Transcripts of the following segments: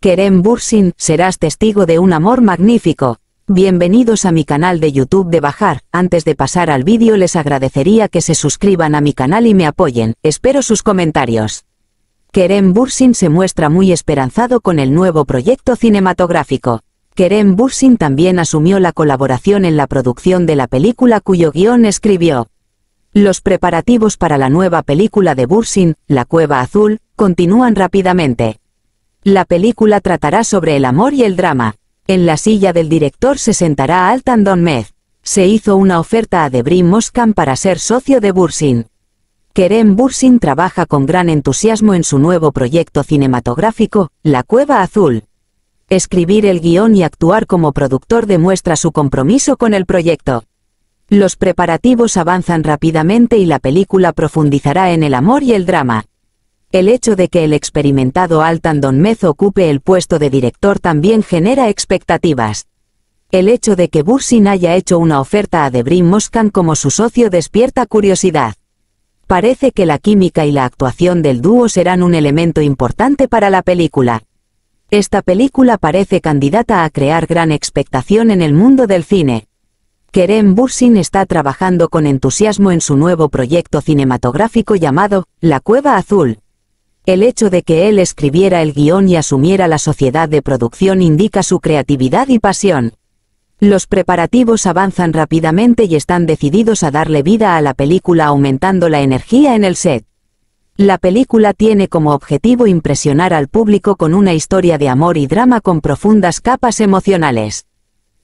Kerem Bursin, serás testigo de un amor magnífico. Bienvenidos a mi canal de YouTube de Bajar, antes de pasar al vídeo les agradecería que se suscriban a mi canal y me apoyen, espero sus comentarios. Kerem Bursin se muestra muy esperanzado con el nuevo proyecto cinematográfico. Kerem Bursin también asumió la colaboración en la producción de la película cuyo guión escribió. Los preparativos para la nueva película de Bursin, La Cueva Azul, continúan rápidamente. La película tratará sobre el amor y el drama. En la silla del director se sentará Altan Donmez. Se hizo una oferta a Debrin Moskan para ser socio de Bursin. Kerem Bursin trabaja con gran entusiasmo en su nuevo proyecto cinematográfico, La Cueva Azul. Escribir el guión y actuar como productor demuestra su compromiso con el proyecto. Los preparativos avanzan rápidamente y la película profundizará en el amor y el drama. El hecho de que el experimentado Altan Donmez ocupe el puesto de director también genera expectativas. El hecho de que Bursin haya hecho una oferta a Debrin Moskan como su socio despierta curiosidad. Parece que la química y la actuación del dúo serán un elemento importante para la película. Esta película parece candidata a crear gran expectación en el mundo del cine. Kerem Bursin está trabajando con entusiasmo en su nuevo proyecto cinematográfico llamado La Cueva Azul, el hecho de que él escribiera el guión y asumiera la sociedad de producción indica su creatividad y pasión. Los preparativos avanzan rápidamente y están decididos a darle vida a la película aumentando la energía en el set. La película tiene como objetivo impresionar al público con una historia de amor y drama con profundas capas emocionales.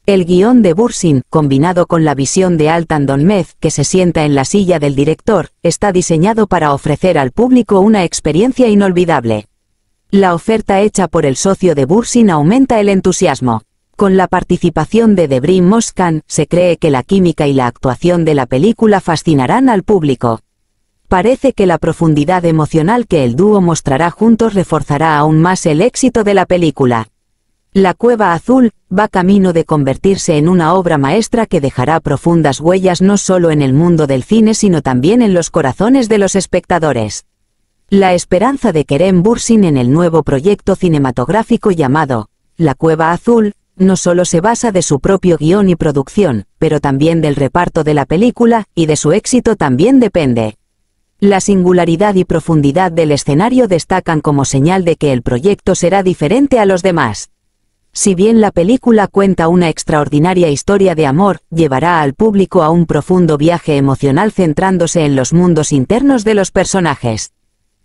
El guión de Bursin, combinado con la visión de Altan Donmez, que se sienta en la silla del director, está diseñado para ofrecer al público una experiencia inolvidable. La oferta hecha por el socio de Bursin aumenta el entusiasmo. Con la participación de Debrin Moskan, se cree que la química y la actuación de la película fascinarán al público. Parece que la profundidad emocional que el dúo mostrará juntos reforzará aún más el éxito de la película. La Cueva Azul, va camino de convertirse en una obra maestra que dejará profundas huellas no solo en el mundo del cine sino también en los corazones de los espectadores. La esperanza de Kerem Bursin en el nuevo proyecto cinematográfico llamado La Cueva Azul, no solo se basa de su propio guión y producción, pero también del reparto de la película, y de su éxito también depende. La singularidad y profundidad del escenario destacan como señal de que el proyecto será diferente a los demás. Si bien la película cuenta una extraordinaria historia de amor, llevará al público a un profundo viaje emocional centrándose en los mundos internos de los personajes.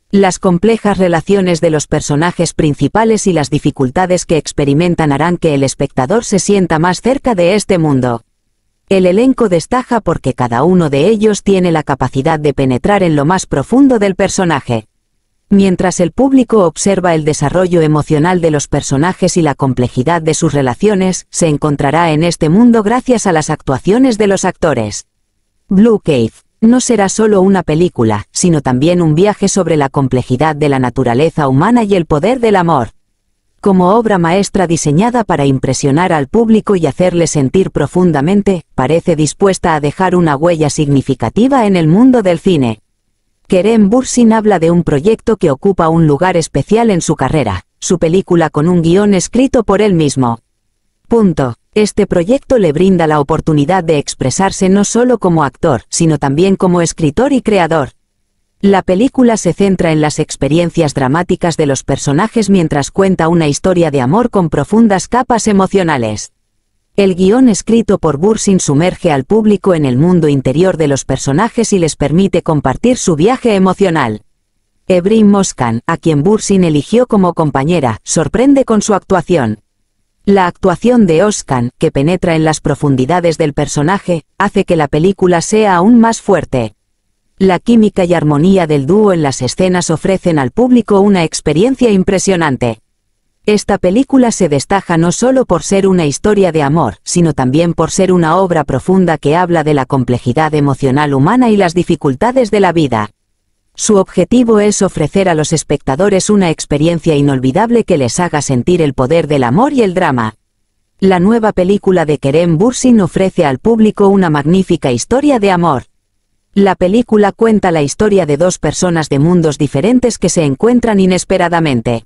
Las complejas relaciones de los personajes principales y las dificultades que experimentan harán que el espectador se sienta más cerca de este mundo. El elenco destaja porque cada uno de ellos tiene la capacidad de penetrar en lo más profundo del personaje. Mientras el público observa el desarrollo emocional de los personajes y la complejidad de sus relaciones, se encontrará en este mundo gracias a las actuaciones de los actores. Blue Cave no será solo una película, sino también un viaje sobre la complejidad de la naturaleza humana y el poder del amor. Como obra maestra diseñada para impresionar al público y hacerle sentir profundamente, parece dispuesta a dejar una huella significativa en el mundo del cine. Kerem Bursin habla de un proyecto que ocupa un lugar especial en su carrera, su película con un guión escrito por él mismo. Punto. Este proyecto le brinda la oportunidad de expresarse no solo como actor, sino también como escritor y creador. La película se centra en las experiencias dramáticas de los personajes mientras cuenta una historia de amor con profundas capas emocionales. El guión escrito por Bursin sumerge al público en el mundo interior de los personajes y les permite compartir su viaje emocional. Ebrim Moskan, a quien Bursin eligió como compañera, sorprende con su actuación. La actuación de Oskan, que penetra en las profundidades del personaje, hace que la película sea aún más fuerte. La química y armonía del dúo en las escenas ofrecen al público una experiencia impresionante. Esta película se destaca no solo por ser una historia de amor, sino también por ser una obra profunda que habla de la complejidad emocional humana y las dificultades de la vida. Su objetivo es ofrecer a los espectadores una experiencia inolvidable que les haga sentir el poder del amor y el drama. La nueva película de Kerem Bursin ofrece al público una magnífica historia de amor. La película cuenta la historia de dos personas de mundos diferentes que se encuentran inesperadamente.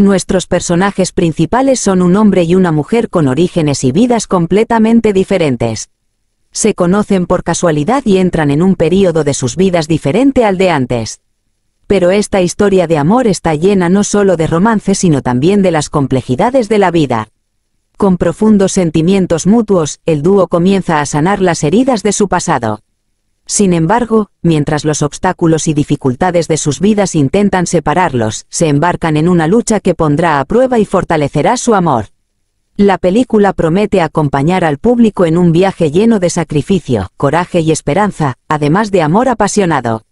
Nuestros personajes principales son un hombre y una mujer con orígenes y vidas completamente diferentes. Se conocen por casualidad y entran en un período de sus vidas diferente al de antes. Pero esta historia de amor está llena no solo de romance sino también de las complejidades de la vida. Con profundos sentimientos mutuos, el dúo comienza a sanar las heridas de su pasado. Sin embargo, mientras los obstáculos y dificultades de sus vidas intentan separarlos, se embarcan en una lucha que pondrá a prueba y fortalecerá su amor. La película promete acompañar al público en un viaje lleno de sacrificio, coraje y esperanza, además de amor apasionado.